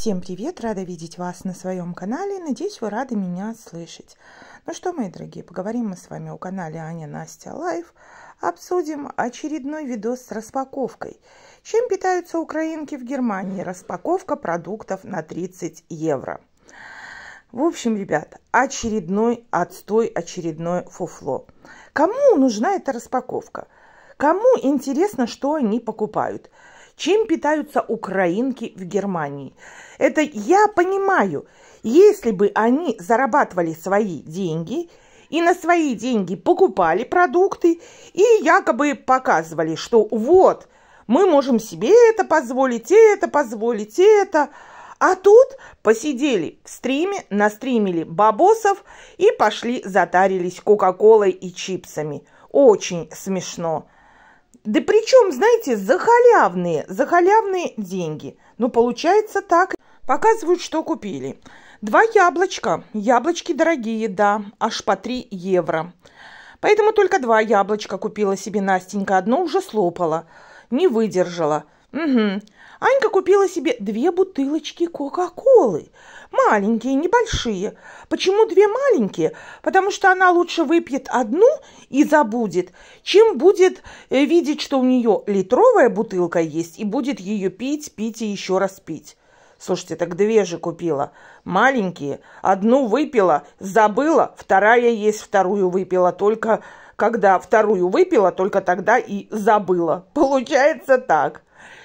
Всем привет! Рада видеть вас на своем канале. Надеюсь, вы рады меня слышать. Ну что, мои дорогие, поговорим мы с вами о канале Аня Настя Лайф. Обсудим очередной видос с распаковкой. Чем питаются украинки в Германии? Распаковка продуктов на 30 евро. В общем, ребят, очередной отстой, очередной фуфло. Кому нужна эта распаковка? Кому интересно, что они покупают? чем питаются украинки в Германии. Это я понимаю, если бы они зарабатывали свои деньги и на свои деньги покупали продукты и якобы показывали, что вот, мы можем себе это позволить, это позволить, это... А тут посидели в стриме, настримили бабосов и пошли затарились кока-колой и чипсами. Очень смешно. Да причем, знаете, за халявные, за халявные деньги. Ну, получается так. Показывают, что купили. Два яблочка. Яблочки дорогие, да, аж по 3 евро. Поэтому только два яблочка купила себе Настенька. Одно уже слопала. Не выдержала. Угу. Анька купила себе две бутылочки Кока-Колы. Маленькие, небольшие. Почему две маленькие? Потому что она лучше выпьет одну и забудет, чем будет э, видеть, что у нее литровая бутылка есть, и будет ее пить, пить и еще раз пить. Слушайте, так две же купила. Маленькие. Одну выпила, забыла, вторая есть, вторую выпила. Только когда вторую выпила, только тогда и забыла. Получается так.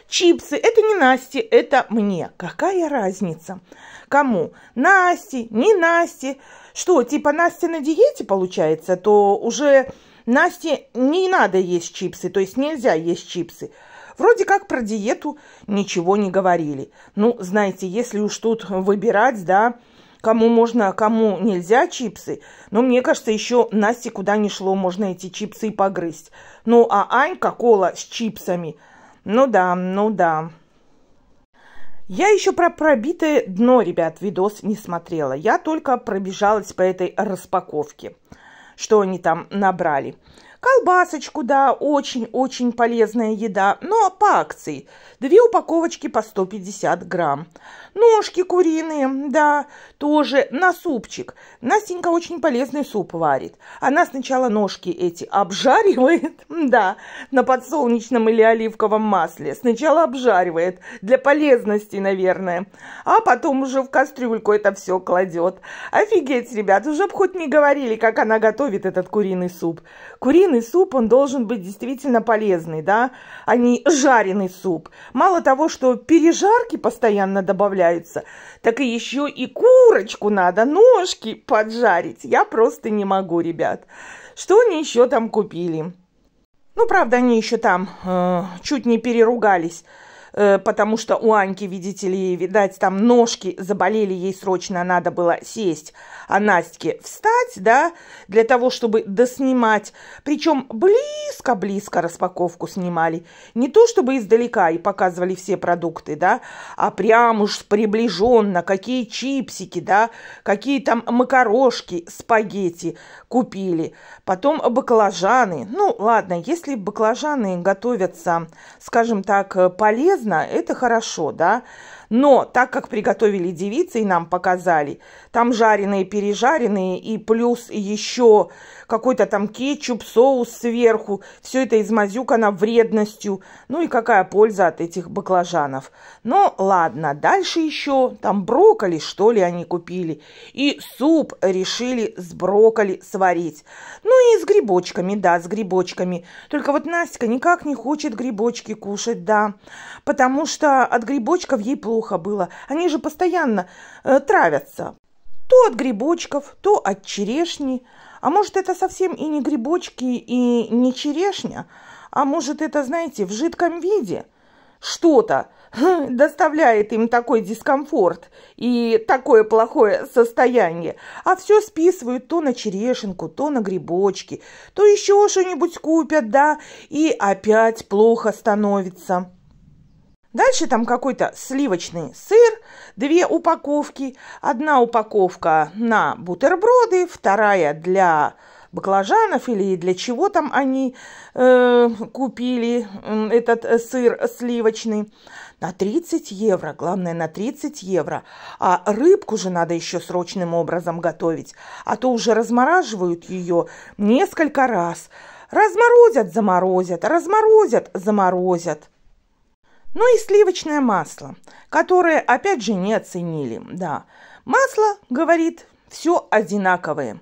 Чипсы – это не Насте, это мне. Какая разница? Кому? Насте, не Насте. Что, типа Настя на диете получается, то уже Насте не надо есть чипсы, то есть нельзя есть чипсы. Вроде как про диету ничего не говорили. Ну, знаете, если уж тут выбирать, да, кому можно, а кому нельзя чипсы. Но мне кажется, еще Насте куда ни шло, можно эти чипсы и погрызть. Ну, а Анька кола с чипсами – ну да, ну да. Я еще про пробитое дно, ребят, видос не смотрела. Я только пробежалась по этой распаковке, что они там набрали. Колбасочку, да, очень-очень полезная еда, но по акции. Две упаковочки по 150 грамм. Ножки куриные, да, тоже на супчик. Настенька очень полезный суп варит. Она сначала ножки эти обжаривает, да, на подсолнечном или оливковом масле. Сначала обжаривает, для полезности, наверное. А потом уже в кастрюльку это все кладет. Офигеть, ребят, уже бы хоть не говорили, как она готовит этот куриный суп. Куриный куриный суп, он должен быть действительно полезный, да, а не жареный суп. Мало того, что пережарки постоянно добавляются, так и еще и курочку надо, ножки поджарить. Я просто не могу, ребят. Что они еще там купили? Ну, правда, они еще там э, чуть не переругались Э, потому что у Аньки, видите ли, видать, там ножки заболели, ей срочно надо было сесть, а Настике встать, да, для того, чтобы доснимать. Причем близко-близко распаковку снимали. Не то, чтобы издалека и показывали все продукты, да, а прям уж приближенно, какие чипсики, да, какие там макарошки, спагетти купили. Потом баклажаны. Ну, ладно, если баклажаны готовятся, скажем так, полезно, полезно, это хорошо, да. Но так как приготовили девицы и нам показали, там жареные, пережаренные и плюс еще какой-то там кетчуп, соус сверху, все это измазюкано вредностью. Ну и какая польза от этих баклажанов? Ну ладно, дальше еще там брокколи, что ли, они купили. И суп решили с брокколи сварить. Ну и с грибочками, да, с грибочками. Только вот Настя никак не хочет грибочки кушать, да, потому что от грибочков ей плохо плохо было. Они же постоянно э, травятся. То от грибочков, то от черешни. А может, это совсем и не грибочки, и не черешня? А может, это, знаете, в жидком виде? Что-то доставляет им такой дискомфорт и такое плохое состояние. А все списывают то на черешенку, то на грибочки, то еще что-нибудь купят, да, и опять плохо становится. Дальше там какой-то сливочный сыр, две упаковки. Одна упаковка на бутерброды, вторая для баклажанов или для чего там они э, купили этот сыр сливочный. На 30 евро, главное, на 30 евро. А рыбку же надо еще срочным образом готовить, а то уже размораживают ее несколько раз. Разморозят, заморозят, разморозят, заморозят. Ну и сливочное масло, которое опять же не оценили. Да, масло, говорит, все одинаковое.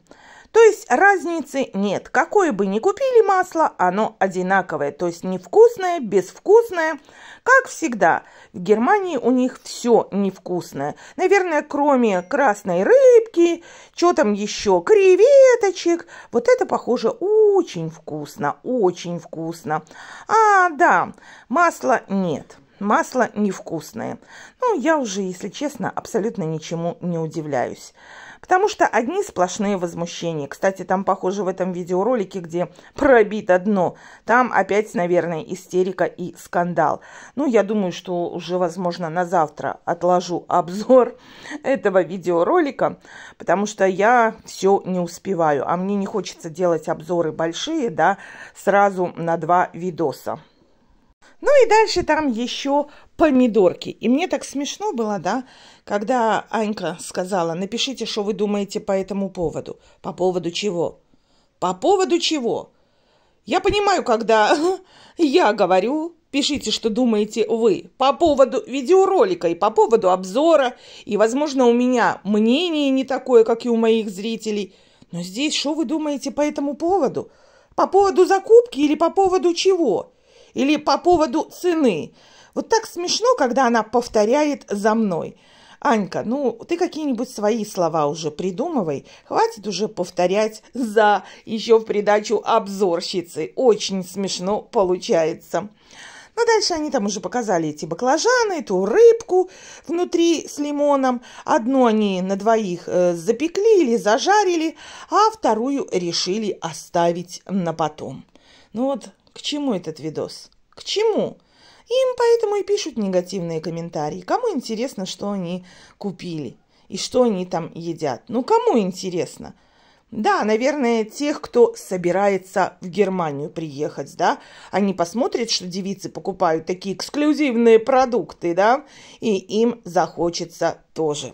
То есть разницы нет. Какое бы ни купили масло, оно одинаковое. То есть невкусное, безвкусное. Как всегда, в Германии у них все невкусное. Наверное, кроме красной рыбки, что там еще, креветочек. Вот это, похоже, очень вкусно, очень вкусно. А, да, масла нет. Масло невкусное. Ну, я уже, если честно, абсолютно ничему не удивляюсь. Потому что одни сплошные возмущения. Кстати, там, похоже, в этом видеоролике, где пробито дно, там опять, наверное, истерика и скандал. Ну, я думаю, что уже, возможно, на завтра отложу обзор этого видеоролика, потому что я все не успеваю. А мне не хочется делать обзоры большие, да, сразу на два видоса. Ну и дальше там еще помидорки. И мне так смешно было, да, когда Анька сказала, напишите, что вы думаете по этому поводу. По поводу чего? По поводу чего? Я понимаю, когда я говорю, пишите, что думаете вы по поводу видеоролика и по поводу обзора. И, возможно, у меня мнение не такое, как и у моих зрителей. Но здесь что вы думаете по этому поводу? По поводу закупки или по поводу чего? или по поводу цены. Вот так смешно, когда она повторяет за мной. Анька, ну ты какие-нибудь свои слова уже придумывай. Хватит уже повторять за еще в придачу обзорщицы. Очень смешно получается. ну дальше они там уже показали эти баклажаны, эту рыбку внутри с лимоном. Одну они на двоих э, запекли или зажарили, а вторую решили оставить на потом. Ну вот, к чему этот видос? К чему? Им поэтому и пишут негативные комментарии. Кому интересно, что они купили и что они там едят? Ну, кому интересно? Да, наверное, тех, кто собирается в Германию приехать, да, они посмотрят, что девицы покупают такие эксклюзивные продукты, да, и им захочется тоже.